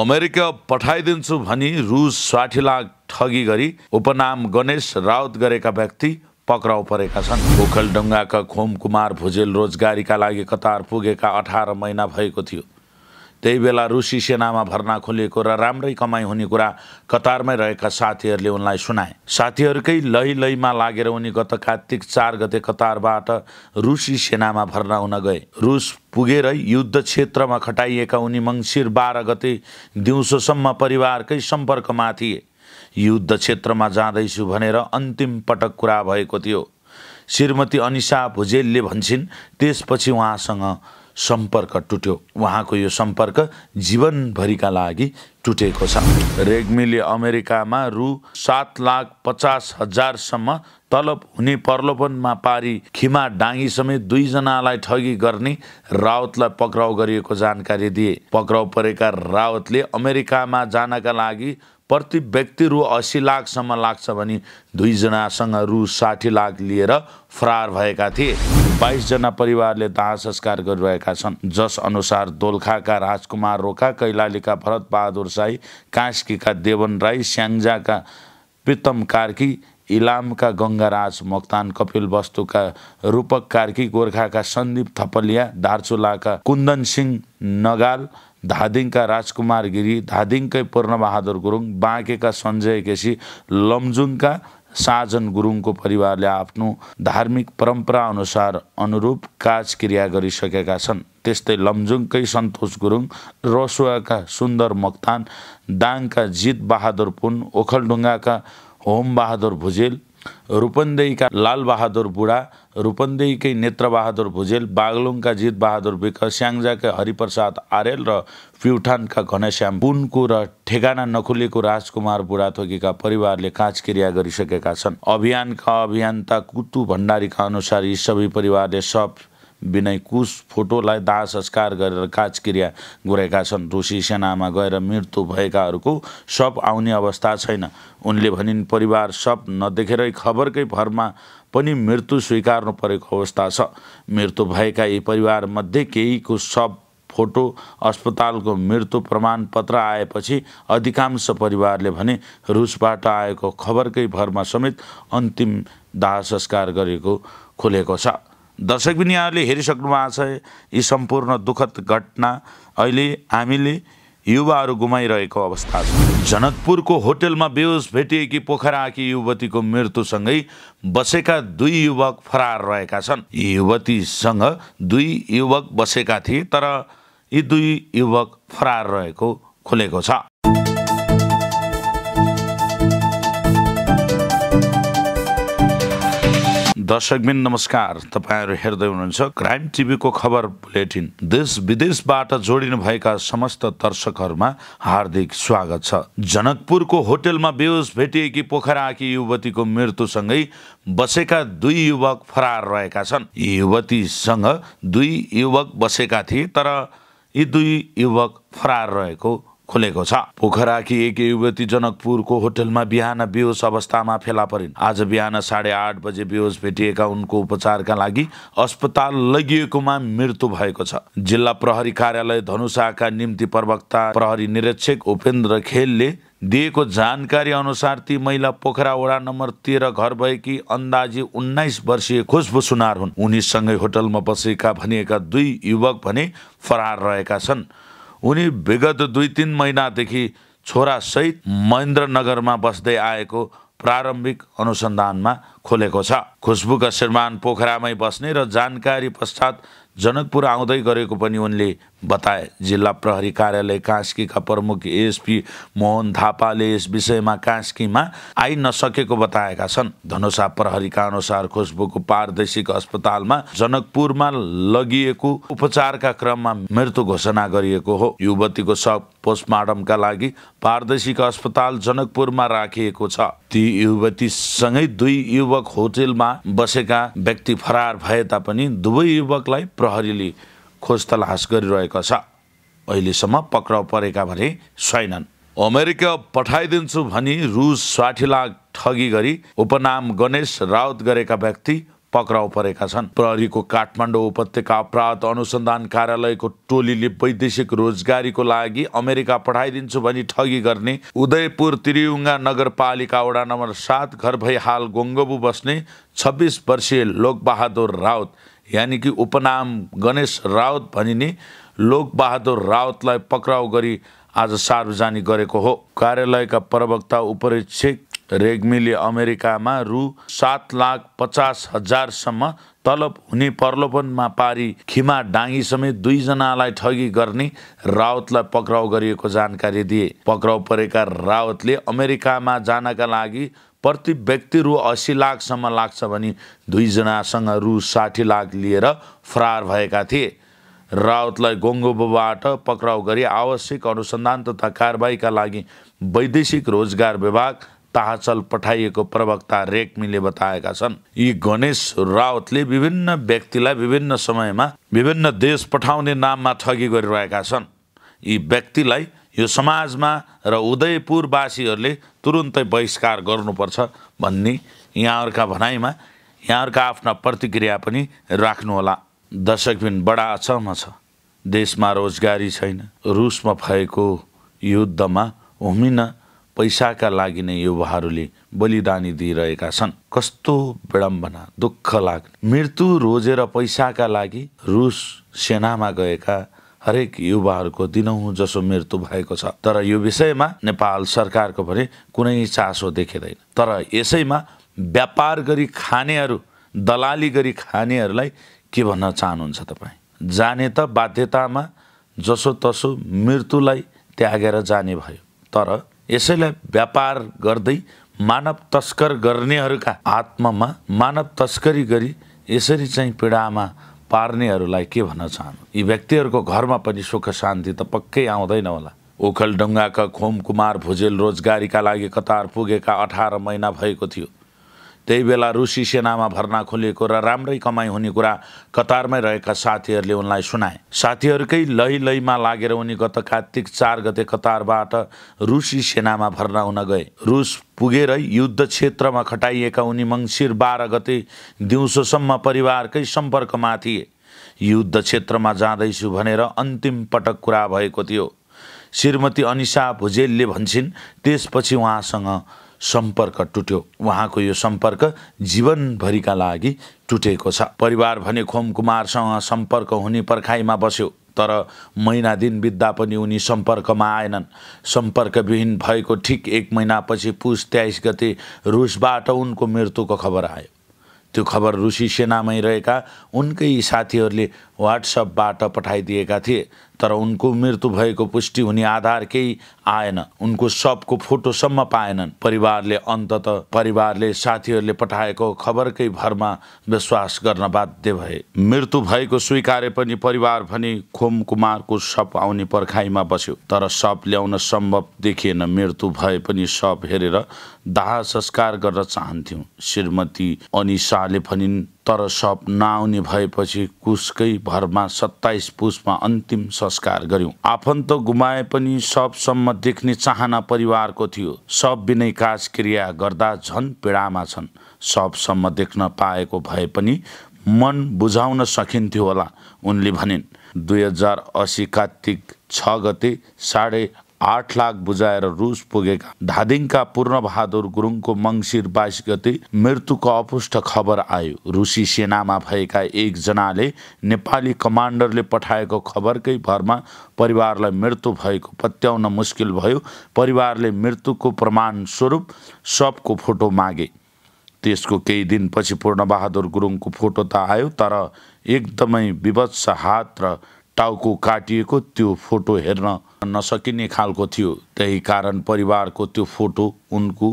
America पठाइदिन्छु भनी रुस लाख ठगी गरी उपनाम गणेश राउत गरेका व्यक्ति पक्राउ परेका छन् ओखलडुङ्गाका खोम कुमार भुजेल रोजगारीका लागि कतार पुगेका अठार महिना भएको थियो त्यही बेला रुसी सेनामा भर्ना खोलिएको र राम्रै कमाइ हुने कुरा कतारमै रहेका साथीहरूले उनलाई सुनाए साथीहरूकै लै लैमा लागेर उनी गत कार्तिक चार गते कतारबाट रुसी सेनामा भर्ना हुन गए रुस पुगेरै युद्ध क्षेत्रमा खटाइएका उनी मङ्सिर बाह्र गते दिउँसोसम्म परिवारकै सम्पर्कमा थिए युद्ध क्षेत्रमा जाँदैछु भनेर अन्तिम पटक कुरा भएको थियो श्रीमती अनिसा भुजेलले भन्छन् त्यसपछि उहाँसँग सम्पर्क टुट्यो उहाँको यो सम्पर्क जीवनभरिका लागि टुटेको छ रेग्मीले अमेरिकामा रु सात लाख पचास हजारसम्म तलब हुने प्रलोभनमा पारी खिमा डाङ्गी समेत दुईजनालाई ठगी गर्ने रावतलाई पक्राउ गरिएको जानकारी दिए पक्राउ परेका रावतले अमेरिकामा जानका लागि प्रति व्यक्ति रु असी लाखसम्म लाग्छ भने दुईजनासँग रु साठी लाख लिएर फरार भएका थिए बाइसजना परिवारले दाह संस्कार गरिरहेका छन् जस अनुसार दोलखाका राजकुमार रोका कैलालीका भरत बहादुर साई कास्कीका देवन राई स्याङ्जाका प्रितम कार्की इलामका गङ्गाराज मोक्तान कपिल वस्तुका रूपक कार्की गोर्खाका सन्दीप थपलिया दार्चुलाका कुन्दन सिंह नगाल धादिङका राजकुमार गिरी धादिङकै पूर्णबहादुर गुरुङ बाँकेका सञ्जय केसी लमजुङका साजन गुरुङको परिवारले आफ्नो धार्मिक परम्परा अनुसार अनुरूप काज क्रिया गरिसकेका छन् त्यस्तै लमजुङकै सन्तोष गुरुङ रसुवाका सुन्दर मक्तान दाङका जित बहादुर पुन ओखलढुङ्गाका होमबहादुर भुजेल रूपन्देहीका लालबहादुर बुढा रूपन्देहीकै नेत्रबहादुर भुजेल बागलुङका जितबहादुर विक स्याङ्जाकै हरिप्रसाद आर्यल र प्युठानका घनश्याम पुनको र ठेगाना नखुलेको राजकुमार बुढाथोकीका परिवारले काँच क्रिया गरिसकेका छन् अभियानका अभियन्ता कुतु भण्डारीका अनुसार यी सबै परिवारले सब विनय कुश फोटोलाई दाह संस्कार गरेर क्रिया गरेका छन् रुसी सेनामा गएर मृत्यु भएकाहरूको सब आउने अवस्था छैन उनले भनिन् परिवार सब नदेखेरै खबरकै भरमा पनि मृत्यु स्वीकार्नु परेको अवस्था छ मृत्यु भएका यी परिवारमध्ये केहीको सब फोटो अस्पतालको मृत्यु प्रमाणपत्र आएपछि अधिकांश परिवारले भने रुसबाट आएको खबरकै भरमा समेत अन्तिम दाह संस्कार गरेको खुलेको छ दर्शक पनि हेरिसक्नु भएको छ यी सम्पूर्ण दुःखद घटना अहिले हामीले युवाहरू गुमाइरहेको अवस्था छ जनकपुरको होटेलमा बेहोस भेटिएकी पोखराकी युवतीको मृत्युसँगै बसेका दुई युवक फरार रहेका छन् युवतीसँग दुई युवक बसेका थिए तर यी दुई युवक फरार रहेको खुलेको छ दर्शकबिन नमस्कार तपाईँहरू हेर्दै हुनुहुन्छ क्राइम टिभीको खबर बुलेटिन देश विदेशबाट जोडिनुभएका समस्त दर्शकहरूमा हार्दिक स्वागत छ जनकपुरको होटेलमा बेहोस भेटिएकी पोखराकी युवतीको मृत्युसँगै बसेका दुई युवक फरार रहेका छन् यी युवतीसँग दुई युवक बसेका थिए तर यी दुई युवक फरार रहेको खोलेको छ पोखराकी एक युवती जनकपुरको होटलमा बिहान बेहोस अवस्थामा फेला परिन् आज बिहान साढे आठ बजे बेहोस भेटिएका उनको उपचारका लागि अस्पताल लगिएकोमा मृत्यु भएको छ जिल्ला प्रहरी कार्यालय धनुषाका निम्ति प्रवक्ता प्रहरी निरीक्षक उपेन्द्र खेलले दिएको जानकारी अनुसार ती महिला पोखरा वडा नम्बर तेह्र घर भएकी अन्दाजी उन्नाइस वर्षीय खुसबु सुनार हुन् उनीसँगै होटलमा बसेका भनिएका दुई युवक भने फरार रहेका छन् उनी विगत दुई तिन महिनादेखि छोरासहित महेन्द्रनगरमा बस्दै आएको प्रारम्भिक अनुसन्धानमा खोलेको छ खुसबुका श्रीमान पोखरामै बस्ने र जानकारी पश्चात जनकपुर आउँदै गरेको पनि उनले बताए जिल्ला प्रहरी कार्यालय कास्कीका प्रमुख एसपी मोहन थापाले यस विषयमा कास्कीमा आइ नसकेको बताएका छन् धनुषा प्रहरीका अनुसार खुसबुको पारदेशिक अस्पतालमा जनकपुरमा लगिएको उपचारका क्रममा मृत्यु घोषणा गरिएको हो युवतीको शव पोस्टमार्टमका लागि पारदर्शिक अस्पताल जनकपुरमा राखिएको छ ती युवतीसँगै दुई युवक होटेलमा बसेका व्यक्ति फरार भए तापनि दुवै युवकलाई प्रहरीले खोज तलास गरिरहेको छ अहिलेसम्म पक्राउ परेका भने छैनन् अमेरिका पठाइदिन्छु भनी रुस साठी लाख ठगी गरी उपनाम गणेश राउत गरेका व्यक्ति पक्राउ परेका छन् प्रहरीको काठमाडौँ उपत्यका अपराध अनुसन्धान कार्यालयको टोलीले वैदेशिक रोजगारीको लागि अमेरिका पठाइदिन्छु भनी ठगी गर्ने उदयपुर त्रियुङ्गा नगरपालिका वडा नम्बर सात घर भई हाल गोङ्गबु बस्ने छब्बिस वर्षीय लोकबहादुर राउत यानि कि उपनाम गणेश रावत भनिने लोकबहादुर रावतलाई पक्राउ गरी आज सार्वजनिक गरेको हो कार्यालयका प्रवक्ता उपरीक्षक रेग्मीले अमेरिकामा रु सात लाख पचास हजारसम्म तलब हुने प्रलोभनमा पारी खिमा डाङ्गी समेत दुईजनालाई ठगी गर्ने रावतलाई पक्राउ गरिएको जानकारी दिए पक्राउ परेका रावतले अमेरिकामा जानका लागि प्रति व्यक्ति रु असी लाखसम्म लाग्छ भने दुईजनासँग रु साठी लाख लिएर फरार भएका थिए राउतलाई गोङ्गोबाट पक्राउ गरी आवश्यक अनुसन्धान तथा कारबाहीका लागि वैदेशिक रोजगार विभाग ताहचल पठाइएको प्रवक्ता रेग्मीले बताएका छन् यी गणेश रावतले विभिन्न व्यक्तिलाई विभिन्न समयमा विभिन्न देश पठाउने नाममा ठगी गरिरहेका छन् यी व्यक्तिलाई यो समाजमा र उदयपुरवासीहरूले तुरुन्तै बहिष्कार गर्नुपर्छ भन्ने यहाँहरूका भनाइमा यहाँहरूका आफ्ना प्रतिक्रिया पनि राख्नुहोला दर्शकबिन बडा अचम्म छ देशमा रोजगारी छैन रुसमा भएको युद्धमा होमिन पैसाका लागि नै युवाहरूले बलिदानी दिइरहेका छन् कस्तो विडम्बना दुःख लाग्ने मृत्यु रोजेर पैसाका लागि रुस सेनामा गएका हरेक युवाहरूको दिनहुँ जसो मृत्यु भएको छ तर यो विषयमा नेपाल सरकारको भने कुनै चासो देखिँदैन तर यसैमा व्यापार गरी खानेहरू दलाली गरी खानेहरूलाई के भन्न चाहनुहुन्छ तपाईँ जाने त बाध्यतामा जसोतसो मृत्युलाई त्यागेर जाने भयो तर यसैलाई व्यापार गर्दै मानव तस्कर गर्नेहरूका आत्मामा मानव तस्करी गरी यसरी चाहिँ पीडामा पार्नेहरूलाई के भन्न चाहनु यी व्यक्तिहरूको घरमा पनि सुख शान्ति त पक्कै आउँदैन होला ओखलडुङ्गाका खोम कुमार भुजेल रोजगारीका लागि कतार पुगेका अठार महिना भएको थियो त्यही बेला रुसी सेनामा भर्ना खोलिएको र राम्रै कमाइ हुने कुरा कतारमै रहेका साथीहरूले उनलाई सुनाए साथीहरूकै लै लैमा लागेर उनी गत कार्तिक चार गते कतारबाट रुसी सेनामा भर्ना हुन गए रुस पुगेरै युद्ध क्षेत्रमा खटाइएका उनी मङ्सिर बाह्र गते दिउँसोसम्म परिवारकै सम्पर्कमा थिए युद्ध क्षेत्रमा जाँदैछु भनेर अन्तिम पटक कुरा भएको थियो श्रीमती अनिसा भुजेलले भन्छन् त्यसपछि उहाँसँग सम्पर्क टुट्यो उहाँको यो सम्पर्क जीवनभरिका लागि टुटेको छ परिवार भने खोम कुमारसँग सम्पर्क हुने पर्खाइमा बस्यो तर महिना दिन बित्दा पनि उनी सम्पर्कमा आएनन् सम्पर्कविहीन भएको ठिक एक महिनापछि पुस तेइस गते रुसबाट उनको मृत्युको खबर आयो त्यो खबर रुसी सेनामै रहेका उनकै साथीहरूले वाट्सएपबाट पठाइदिएका थिए तर उनको मृत्यु भएको पुष्टि हुने आधार केही आएन उनको सबको फोटोसम्म पाएनन् परिवारले अन्तत परिवारले साथीहरूले पठाएको खबरकै भरमा विश्वास गर्न बाध्य भए मृत्यु भएको स्वीकारे पनि परिवार भने खोम कुमारको सप आउने पर्खाइमा बस्यो तर सप ल्याउन सम्भव देखिएन मृत्यु भए पनि सप हेरेर दाह संस्कार गर्न चाहन्थ्यौँ श्रीमती अनिसाले भनिन् तर सप नआउने भएपछि कुसकै भरमा सत्ताइस पुसमा अन्तिम संस्कार गर्यौँ आफन्त गुमाए पनि सपसम्म देख्ने चाहना परिवारको थियो सब विनय काज क्रिया गर्दा झन् पीडामा छन् सपसम्म देख्न पाएको भए पनि मन बुझाउन सकिन्थ्यो होला उनले भनिन् दुई हजार असी कात्तिक छ गते साढे आठ लाख बुझाएर रुस पुगेका धादिङका पूर्णबहादुर गुरुङको मङ्सिर बाइस गते मृत्युको अपुष्ट खबर आयो रुसी सेनामा भएका एकजनाले नेपाली कमान्डरले पठाएको खबरकै भरमा परिवारलाई मृत्यु भएको पत्याउन मुस्किल भयो परिवारले मृत्युको प्रमाण स्वरूप सबको फोटो मागे त्यसको केही दिनपछि पूर्णबहादुर गुरुङको फोटो त आयो तर एकदमै विभत्स हात र टाउको काटिएको त्यो फोटो हेर्न नसकिने खालको थियो त्यही कारण परिवारको त्यो फोटो उनको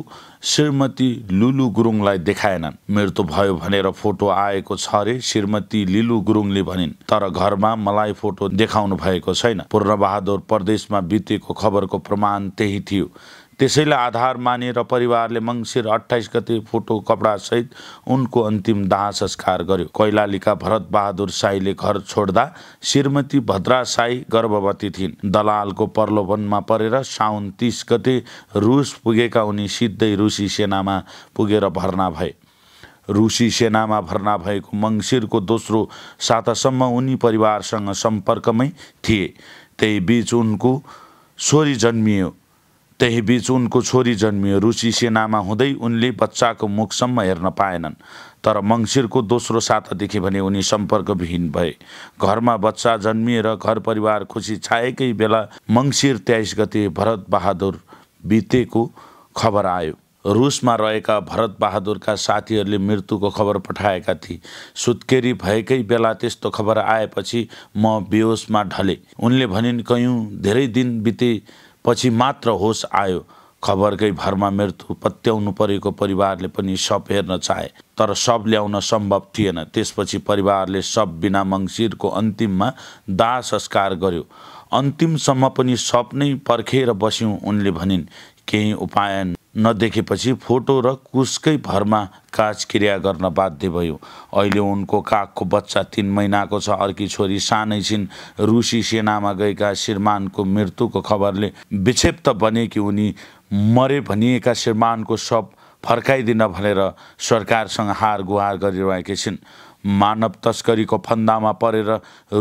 श्रीमती लुलु गुरुङलाई देखाएनन् मृत्यु भयो भनेर फोटो आएको छ अरे श्रीमती लिलु गुरुङले भनिन् तर घरमा मलाई फोटो देखाउनु भएको छैन पूर्णबहादुर प्रदेशमा बितेको खबरको प्रमाण त्यही थियो त्यसैलाई आधार मानेर परिवारले मङ्सिर अठाइस गते फोटो कपडासहित उनको अन्तिम दाह संस्कार गर्यो कैलालीका भरत बहादुर साईले घर छोड्दा श्रीमती भद्रा साई गर्भवती थिइन् दलालको प्रलोभनमा परेर साउन तिस गते रुस पुगेका उनी सिधै रुसी सेनामा पुगेर भर्ना भए रुसी सेनामा भर्ना भएको मङ्सिरको दोस्रो सातासम्म उनी परिवारसँग सम्पर्कमै थिए त्यही बिच उनको छोरी जन्मियो त्यही बीच उनको छोरी जन्मियो रुसी सेनामा हुँदै उनले बच्चाको मुखसम्म हेर्न पाएनन् तर मङ्सिरको दोस्रो सातादेखि भने उनी सम्पर्कविहीन भए घरमा बच्चा जन्मिएर घर परिवार खुसी छाएकै बेला मङ्सिर तेइस गते भरत बहादुर बितेको खबर आयो रुसमा रहेका भरत बहादुरका साथीहरूले मृत्युको खबर पठाएका थिए सुत्केरी भएकै बेला त्यस्तो खबर आएपछि म बेहोसमा ढले उनले भनिन् कयौँ धेरै दिन बिते पछि मात्र होस आयो खबरकै भरमा मृत्यु पत्याउनु परेको परिवारले पनि सब हेर्न चाहे तर सब ल्याउन सम्भव थिएन त्यसपछि परिवारले सब बिना मङ्सिरको अन्तिममा दाह संस्कार गर्यो अन्तिमसम्म पनि सब नै पर्खेर बस्यौँ उनले भनिन् केही उपाय नदेखेपछि फोटो र कुसकै भरमा काज क्रिया गर्न बाध्य भयो अहिले उनको कागको बच्चा तिन महिनाको छ अर्की छोरी सानै छिन् रुसी सेनामा गएका श्रीमानको मृत्युको खबरले विक्षेप्त बने कि उनी मरे भनिएका श्रीमानको शव फर्काइदिन भनेर सरकारसँग हार गुहार गरिरहेकी छिन् मानव तस्करीको फन्दामा परेर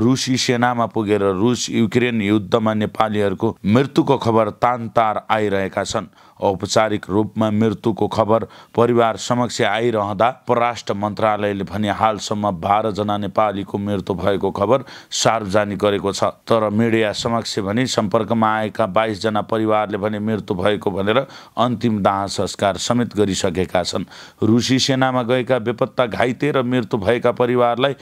रुसी सेनामा पुगेर रुस युक्रेन युद्धमा नेपालीहरूको मृत्युको खबर तान तार आइरहेका छन् औपचारिक रूपमा मृत्युको खबर परिवार समक्ष आइरहँदा परराष्ट्र मन्त्रालयले भने हालसम्म बाह्रजना नेपालीको मृत्यु भएको खबर सार्वजनिक गरेको छ तर मिडिया समक्ष भने सम्पर्कमा आएका बाइसजना परिवारले भने मृत्यु भएको भनेर अन्तिम दाह संस्कार समेत गरिसकेका छन् रुसी सेनामा गएका बेपत्ता घाइते र मृत्यु भएका परिवारलाई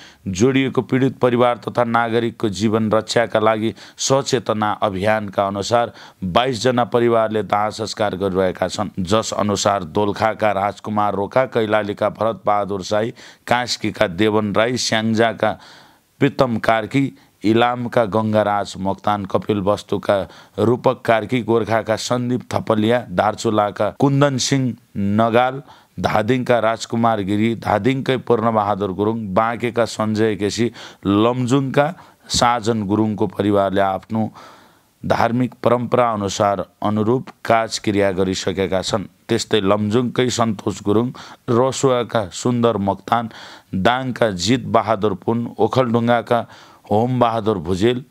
जोडिएको पीडित परिवार तथा नागरिकको जीवन रक्षाका लागि सचेतना अभियानका अनुसार बाइसजना परिवारले दाह संस्कार गरिरहेका छन् जस अनुसार दोलखाका राजकुमार रोका कैलालीका भरत बहादुर साई कास्कीका देवन राई स्याङ्जाका प्रितम कार्की इलामका गङ्गाराज मोक्तान कपिल वस्तुका रूपक कार्की गोर्खाका सन्दीप थपलिया दार्चुलाका कुन्दन सिंह नगाल धादिङका राजकुमार गिरी धादिङकै पूर्णबहादुर गुरुङ बाँकेका सञ्जय केसी लमजुङका साजन गुरुङको परिवारले आफ्नो धार्मिक परम्परा अनुसार अनुरूप क्रिया गरिसकेका छन् त्यस्तै लमजुङकै सन्तोष गुरुङ रसुवाका सुन्दर मक्तान दाङका जित बहादुर पुन ओखलढुङ्गाका होमबहादुर भुजेल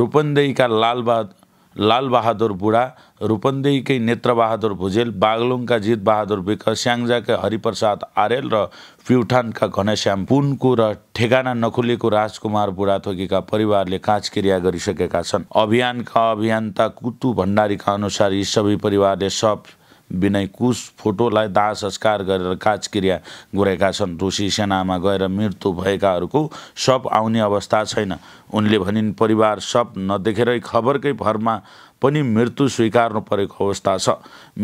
रूपन्देहीका लालबहादुर लालबहादुर बुढा रूपन्देहीकै नेत्रबहादुर भुजेल बागलुङका जितबहादुर विक स्याङ्जाकै हरिप्रसाद आर्यल र प्युठानका घनश्याम पुनको र ठेगाना नखुलेको राजकुमार बुढाथोकीका परिवारले काँच क्रिया गरिसकेका छन् अभियानका अभियन्ता कुतु भण्डारीका अनुसार यी सबै परिवारले सब विनय कुश फोटोलाई दाह संस्कार गरेर काजक्रिया गरेका छन् रुसी सेनामा गएर मृत्यु भएकाहरूको सब आउने अवस्था छैन उनले भनिन् परिवार सब नदेखेरै खबरकै भरमा पनि मृत्यु स्वीकार्नु परेको अवस्था छ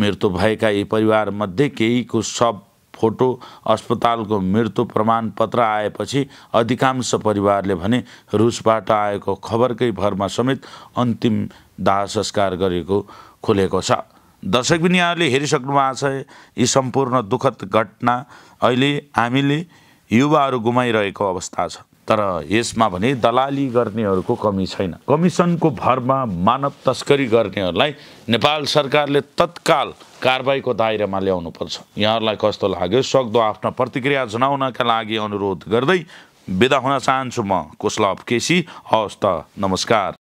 मृत्यु भएका यी परिवारमध्ये केहीको सब फोटो अस्पतालको मृत्यु प्रमाणपत्र आएपछि अधिकांश परिवारले भने रुसबाट आएको खबरकै भरमा समेत अन्तिम दाह संस्कार गरेको खुलेको छ दर्शक पनि यहाँहरूले हेरिसक्नु भएको छ यी सम्पूर्ण दुःखद घटना अहिले हामीले युवाहरू गुमाइरहेको अवस्था छ तर यसमा भने दलाली गर्नेहरूको कमी छैन कमिसनको भरमा मानव तस्करी गर्नेहरूलाई नेपाल सरकारले तत्काल कारवाहीको दायरामा ल्याउनुपर्छ यहाँहरूलाई कस्तो लाग्यो सक्दो आफ्नो प्रतिक्रिया जनाउनका लागि अनुरोध गर्दै बिदा हुन चाहन्छु म कुशलभ केसी हवस् त नमस्कार